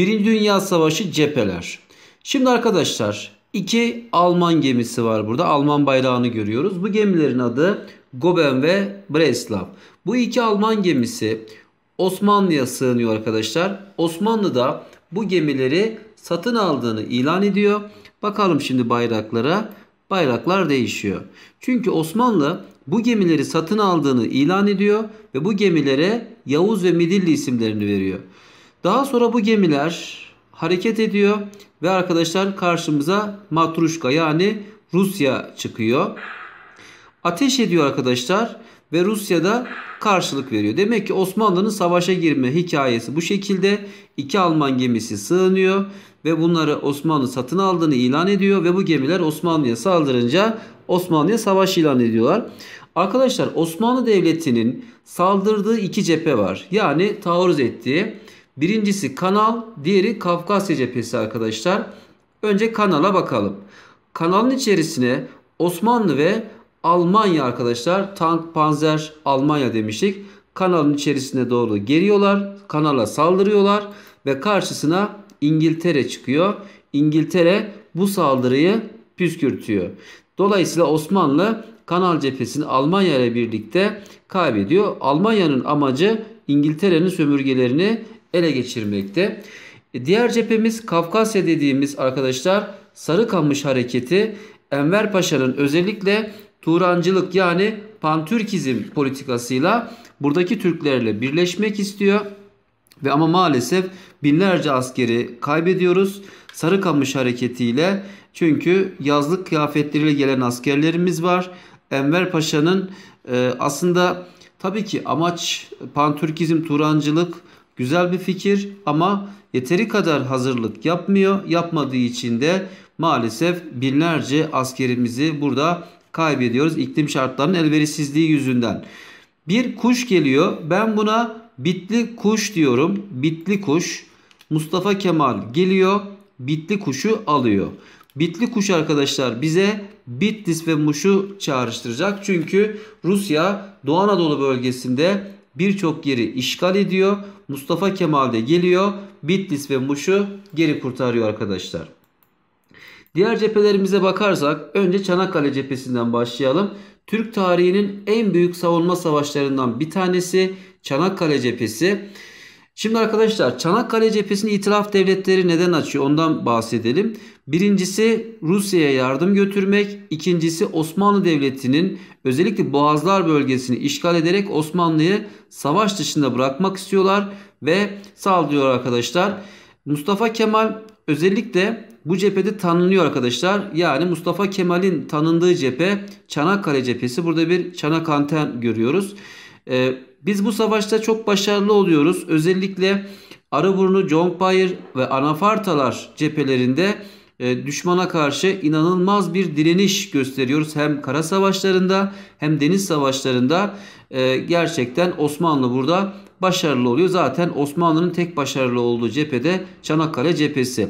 Birinci Dünya Savaşı cepheler. Şimdi arkadaşlar iki Alman gemisi var burada. Alman bayrağını görüyoruz. Bu gemilerin adı Goben ve Breslav. Bu iki Alman gemisi Osmanlı'ya sığınıyor arkadaşlar. Osmanlı da bu gemileri satın aldığını ilan ediyor. Bakalım şimdi bayraklara. Bayraklar değişiyor. Çünkü Osmanlı bu gemileri satın aldığını ilan ediyor ve bu gemilere Yavuz ve Midilli isimlerini veriyor. Daha sonra bu gemiler hareket ediyor ve arkadaşlar karşımıza Matruşka yani Rusya çıkıyor. Ateş ediyor arkadaşlar ve Rusya da karşılık veriyor. Demek ki Osmanlı'nın savaşa girme hikayesi bu şekilde. iki Alman gemisi sığınıyor ve bunları Osmanlı satın aldığını ilan ediyor ve bu gemiler Osmanlı'ya saldırınca Osmanlı'ya savaş ilan ediyorlar. Arkadaşlar Osmanlı Devleti'nin saldırdığı iki cephe var. Yani taarruz ettiği Birincisi kanal, diğeri Kafkasya cephesi arkadaşlar. Önce kanala bakalım. Kanalın içerisine Osmanlı ve Almanya arkadaşlar tank, panzer, Almanya demiştik. Kanalın içerisine doğru geliyorlar. Kanala saldırıyorlar ve karşısına İngiltere çıkıyor. İngiltere bu saldırıyı püskürtüyor. Dolayısıyla Osmanlı kanal cephesini Almanya ile birlikte kaybediyor. Almanya'nın amacı İngiltere'nin sömürgelerini ele geçirmekte. E, diğer cephemiz Kafkasya dediğimiz arkadaşlar Sarıkamış hareketi Enver Paşa'nın özellikle Turancılık yani pantürkizm politikasıyla buradaki Türklerle birleşmek istiyor. Ve ama maalesef binlerce askeri kaybediyoruz. Sarıkamış hareketiyle çünkü yazlık kıyafetleriyle gelen askerlerimiz var. Enver Paşa'nın e, aslında tabii ki amaç pantürkizm, turancılık Güzel bir fikir ama yeteri kadar hazırlık yapmıyor. Yapmadığı için de maalesef binlerce askerimizi burada kaybediyoruz iklim şartlarının elverişsizliği yüzünden. Bir kuş geliyor. Ben buna bitli kuş diyorum. Bitli kuş. Mustafa Kemal geliyor. Bitli kuşu alıyor. Bitli kuş arkadaşlar bize Bitlis ve Muş'u çağrıştıracak. Çünkü Rusya Doğu Anadolu bölgesinde birçok yeri işgal ediyor. Mustafa Kemal de geliyor. Bitlis ve Muş'u geri kurtarıyor arkadaşlar. Diğer cephelerimize bakarsak önce Çanakkale cephesinden başlayalım. Türk tarihinin en büyük savunma savaşlarından bir tanesi Çanakkale cephesi. Şimdi arkadaşlar Çanakkale cephesini itiraf devletleri neden açıyor ondan bahsedelim. Birincisi Rusya'ya yardım götürmek. ikincisi Osmanlı Devleti'nin özellikle Boğazlar bölgesini işgal ederek Osmanlı'yı savaş dışında bırakmak istiyorlar. Ve sağlıyor arkadaşlar. Mustafa Kemal özellikle bu cephede tanınıyor arkadaşlar. Yani Mustafa Kemal'in tanındığı cephe Çanakkale cephesi. Burada bir Çanakanten görüyoruz. Ee, biz bu savaşta çok başarılı oluyoruz. Özellikle Arıburnu, Jongpayır ve Anafartalar cephelerinde e, düşmana karşı inanılmaz bir direniş gösteriyoruz. Hem kara savaşlarında hem deniz savaşlarında e, gerçekten Osmanlı burada başarılı oluyor. Zaten Osmanlı'nın tek başarılı olduğu cephede Çanakkale cephesi.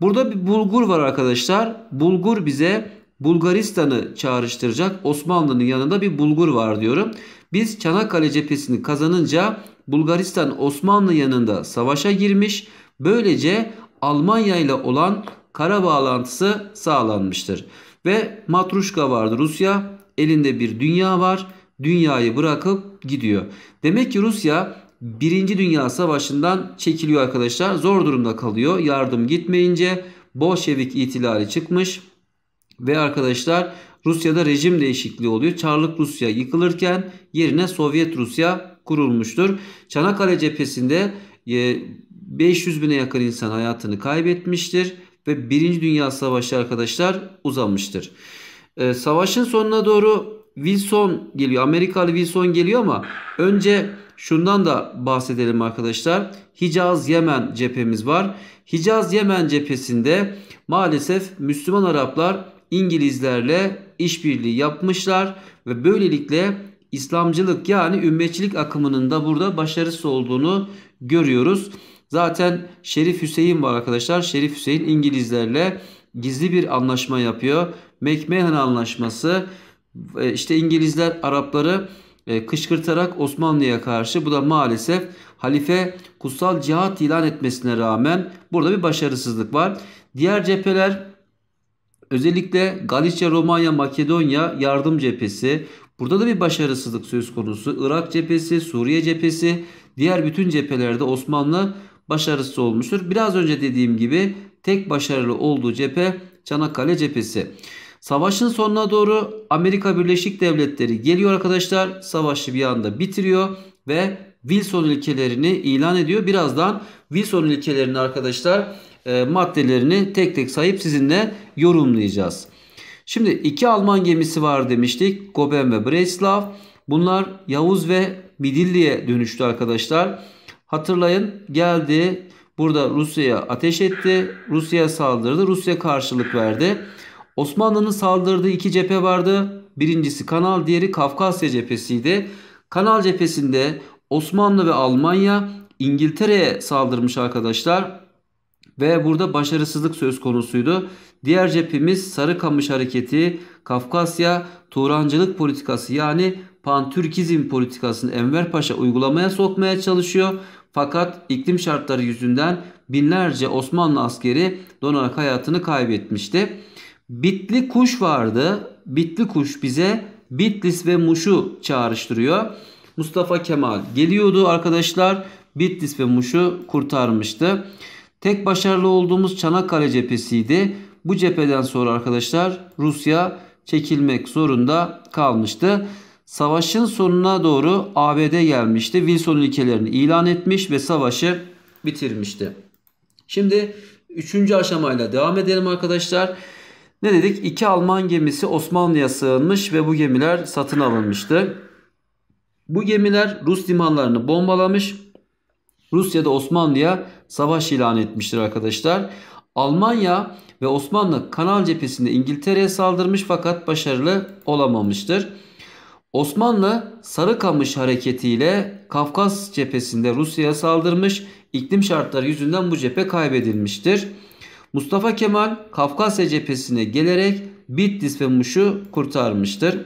Burada bir bulgur var arkadaşlar. Bulgur bize Bulgaristan'ı çağrıştıracak Osmanlı'nın yanında bir bulgur var diyorum. Biz Çanakkale cephesini kazanınca Bulgaristan Osmanlı yanında savaşa girmiş. Böylece Almanya ile olan kara bağlantısı sağlanmıştır. Ve Matruşka vardı Rusya. Elinde bir dünya var. Dünyayı bırakıp gidiyor. Demek ki Rusya 1. Dünya Savaşı'ndan çekiliyor arkadaşlar. Zor durumda kalıyor. Yardım gitmeyince Bolşevik itilali çıkmış. Ve arkadaşlar Rusya'da rejim değişikliği oluyor. Çarlık Rusya yıkılırken yerine Sovyet Rusya kurulmuştur. Çanakkale cephesinde 500 e, bine yakın insan hayatını kaybetmiştir ve 1. Dünya Savaşı arkadaşlar uzamıştır. E, savaşın sonuna doğru Wilson geliyor. Amerikalı Wilson geliyor ama önce şundan da bahsedelim arkadaşlar. Hicaz Yemen cephemiz var. Hicaz Yemen cephesinde maalesef Müslüman Araplar İngilizlerle işbirliği yapmışlar ve böylelikle İslamcılık yani ümmetçilik akımının da burada başarısı olduğunu görüyoruz. Zaten Şerif Hüseyin var arkadaşlar. Şerif Hüseyin İngilizlerle gizli bir anlaşma yapıyor. McMahon anlaşması e, İşte İngilizler Arapları e, kışkırtarak Osmanlı'ya karşı bu da maalesef halife kutsal cihat ilan etmesine rağmen burada bir başarısızlık var. Diğer cepheler Özellikle Galicia, Romanya, Makedonya yardım cephesi. Burada da bir başarısızlık söz konusu. Irak cephesi, Suriye cephesi, diğer bütün cephelerde Osmanlı başarısız olmuştur. Biraz önce dediğim gibi tek başarılı olduğu cephe Çanakkale cephesi. Savaşın sonuna doğru Amerika Birleşik Devletleri geliyor arkadaşlar. Savaşı bir anda bitiriyor ve Wilson ülkelerini ilan ediyor. Birazdan Wilson ülkelerini arkadaşlar e, maddelerini tek tek sayıp sizinle yorumlayacağız. Şimdi iki Alman gemisi var demiştik. Goben ve Breslav. Bunlar Yavuz ve Midilli'ye dönüştü arkadaşlar. Hatırlayın geldi burada Rusya'ya ateş etti. Rusya'ya saldırdı. Rusya karşılık verdi. Osmanlı'nın saldırdığı iki cephe vardı. Birincisi Kanal, diğeri Kafkasya cephesiydi. Kanal cephesinde Osmanlı ve Almanya İngiltere'ye saldırmış arkadaşlar ve burada başarısızlık söz konusuydu. Diğer cephemiz Sarıkamış Hareketi, Kafkasya, Turancılık politikası yani Pan Pantürkizm politikasını Enver Paşa uygulamaya sokmaya çalışıyor. Fakat iklim şartları yüzünden binlerce Osmanlı askeri donarak hayatını kaybetmişti. Bitli kuş vardı. Bitli kuş bize Bitlis ve Muş'u çağrıştırıyor. Mustafa Kemal geliyordu arkadaşlar. Bitlis ve Muş'u kurtarmıştı. Tek başarılı olduğumuz Çanakkale cephesiydi. Bu cepheden sonra arkadaşlar Rusya çekilmek zorunda kalmıştı. Savaşın sonuna doğru ABD gelmişti. Wilson ülkelerini ilan etmiş ve savaşı bitirmişti. Şimdi üçüncü aşamayla devam edelim arkadaşlar. Ne dedik? İki Alman gemisi Osmanlı'ya sığınmış ve bu gemiler satın alınmıştı. Bu gemiler Rus limanlarını bombalamış Rusya'da Osmanlı'ya savaş ilan etmiştir arkadaşlar. Almanya ve Osmanlı Kanal cephesinde İngiltere'ye saldırmış fakat başarılı olamamıştır. Osmanlı Sarıkamış hareketiyle Kafkas cephesinde Rusya'ya saldırmış. İklim şartları yüzünden bu cephe kaybedilmiştir. Mustafa Kemal Kafkasya cephesine gelerek Bitlis ve Muş'u kurtarmıştır.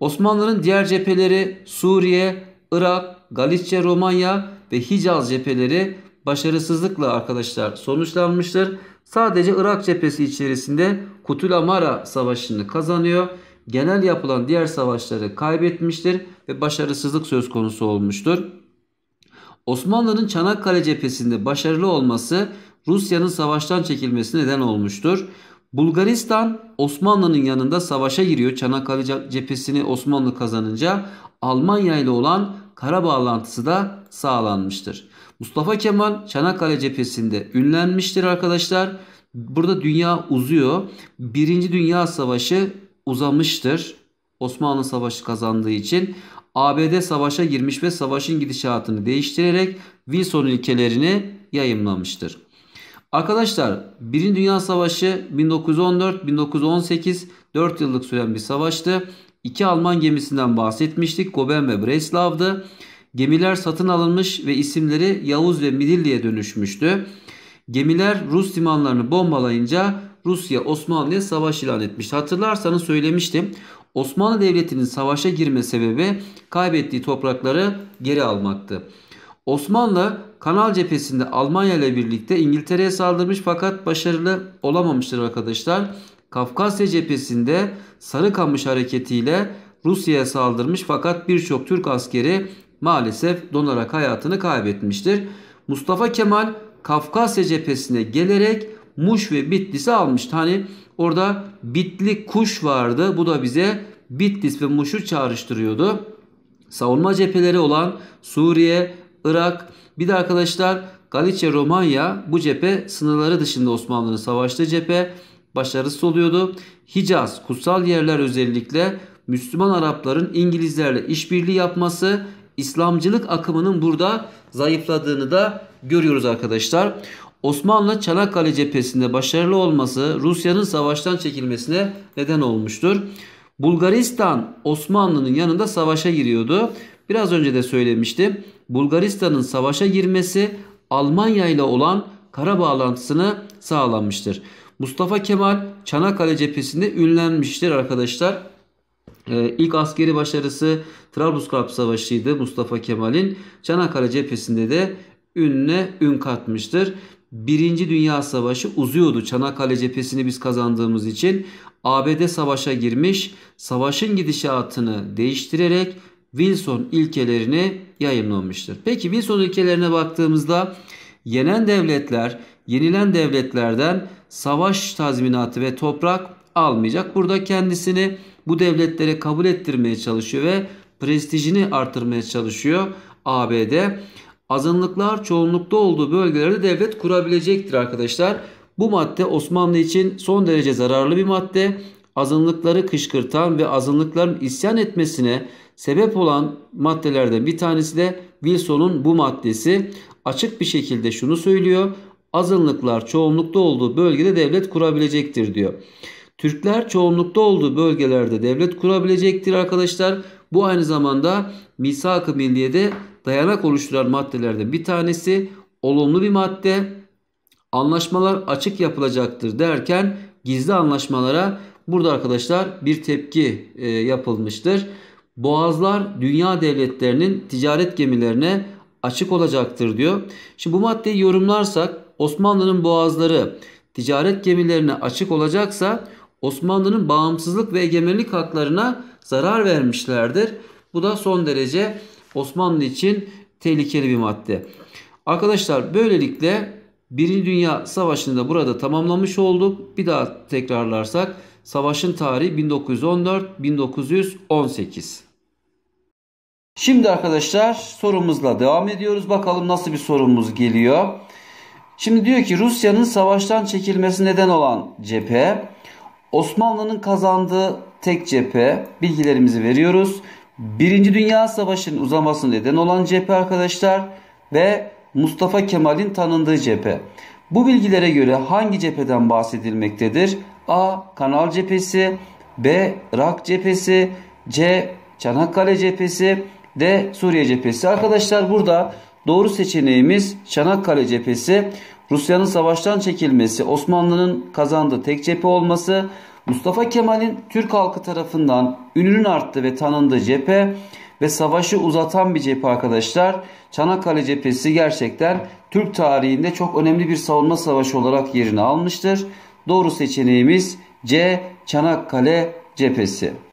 Osmanlı'nın diğer cepheleri Suriye, Irak, Galicia, Romanya ve Hicaz cepheleri başarısızlıkla arkadaşlar sonuçlanmıştır. Sadece Irak cephesi içerisinde Kutul Amara savaşını kazanıyor. Genel yapılan diğer savaşları kaybetmiştir ve başarısızlık söz konusu olmuştur. Osmanlı'nın Çanakkale cephesinde başarılı olması Rusya'nın savaştan çekilmesi neden olmuştur. Bulgaristan Osmanlı'nın yanında savaşa giriyor. Çanakkale cephesini Osmanlı kazanınca Almanya ile olan kara bağlantısı da sağlanmıştır. Mustafa Kemal Çanakkale cephesinde ünlenmiştir arkadaşlar. Burada dünya uzuyor. Birinci Dünya Savaşı uzamıştır. Osmanlı Savaşı kazandığı için ABD savaşa girmiş ve savaşın gidişatını değiştirerek Wilson ülkelerini yayımlamıştır. Arkadaşlar 1. Dünya Savaşı 1914-1918 4 yıllık süren bir savaştı. İki Alman gemisinden bahsetmiştik. Goben ve Breslav'dı. Gemiler satın alınmış ve isimleri Yavuz ve Midilli'ye dönüşmüştü. Gemiler Rus limanlarını bombalayınca Rusya Osmanlı'ya savaş ilan etmişti. Hatırlarsanız söylemiştim. Osmanlı Devleti'nin savaşa girme sebebi kaybettiği toprakları geri almaktı. Osmanlı Kanal cephesinde Almanya ile birlikte İngiltere'ye saldırmış fakat başarılı olamamıştır arkadaşlar. Kafkasya cephesinde Sarıkamış hareketiyle Rusya'ya saldırmış fakat birçok Türk askeri maalesef donarak hayatını kaybetmiştir. Mustafa Kemal Kafkasya cephesine gelerek Muş ve Bitlis'i almıştı. Hani orada Bitli kuş vardı. Bu da bize Bitlis ve Muş'u çağrıştırıyordu. Savunma cepheleri olan Suriye, Irak, bir de arkadaşlar Galicia, Romanya bu cephe sınırları dışında Osmanlı'nın savaştığı cephe. Başarısı oluyordu. Hicaz, kutsal yerler özellikle Müslüman Arapların İngilizlerle işbirliği yapması İslamcılık akımının burada zayıfladığını da görüyoruz arkadaşlar. Osmanlı Çanakkale cephesinde başarılı olması Rusya'nın savaştan çekilmesine neden olmuştur. Bulgaristan Osmanlı'nın yanında savaşa giriyordu. Biraz önce de söylemiştim. Bulgaristan'ın savaşa girmesi Almanya ile olan kara bağlantısını sağlanmıştır. Mustafa Kemal Çanakkale cephesinde ünlenmiştir arkadaşlar. Ee, ilk askeri başarısı Trablusgarp Savaşı'ydı Mustafa Kemal'in. Çanakkale cephesinde de ünle ün katmıştır. Birinci Dünya Savaşı uzuyordu. Çanakkale cephesini biz kazandığımız için ABD savaşa girmiş. Savaşın gidişatını değiştirerek Wilson ilkelerini yayınlamıştır. Peki Wilson ilkelerine baktığımızda Yenen devletler yenilen devletlerden savaş tazminatı ve toprak almayacak. Burada kendisini bu devletlere kabul ettirmeye çalışıyor ve prestijini artırmaya çalışıyor ABD. Azınlıklar çoğunlukta olduğu bölgelerde devlet kurabilecektir arkadaşlar. Bu madde Osmanlı için son derece zararlı bir madde. Azınlıkları kışkırtan ve azınlıkların isyan etmesine sebep olan maddelerden bir tanesi de Wilson'un bu maddesi açık bir şekilde şunu söylüyor. Azınlıklar çoğunlukta olduğu bölgede devlet kurabilecektir diyor. Türkler çoğunlukta olduğu bölgelerde devlet kurabilecektir arkadaşlar. Bu aynı zamanda misak-ı milliyede dayanak oluşturan maddelerden bir tanesi. Olumlu bir madde. Anlaşmalar açık yapılacaktır derken gizli anlaşmalara burada arkadaşlar bir tepki e, yapılmıştır. Boğazlar dünya devletlerinin ticaret gemilerine açık olacaktır diyor. Şimdi bu maddeyi yorumlarsak Osmanlı'nın boğazları ticaret gemilerine açık olacaksa Osmanlı'nın bağımsızlık ve egemenlik haklarına zarar vermişlerdir. Bu da son derece Osmanlı için tehlikeli bir madde. Arkadaşlar böylelikle Birinci Dünya Savaşı'nı da burada tamamlamış olduk. Bir daha tekrarlarsak savaşın tarihi 1914-1918. Şimdi arkadaşlar sorumuzla devam ediyoruz. Bakalım nasıl bir sorumuz geliyor. Şimdi diyor ki Rusya'nın savaştan çekilmesi neden olan cephe, Osmanlı'nın kazandığı tek cephe bilgilerimizi veriyoruz. Birinci Dünya Savaşı'nın uzamasının neden olan cephe arkadaşlar ve Mustafa Kemal'in tanındığı cephe. Bu bilgilere göre hangi cepheden bahsedilmektedir? A. Kanal cephesi B. Rak cephesi C. Çanakkale cephesi de Suriye cephesi. Arkadaşlar burada doğru seçeneğimiz Çanakkale cephesi. Rusya'nın savaştan çekilmesi, Osmanlı'nın kazandığı tek cephe olması, Mustafa Kemal'in Türk halkı tarafından ününün arttı ve tanındığı cephe ve savaşı uzatan bir cephe arkadaşlar. Çanakkale cephesi gerçekten Türk tarihinde çok önemli bir savunma savaşı olarak yerini almıştır. Doğru seçeneğimiz C. Çanakkale cephesi.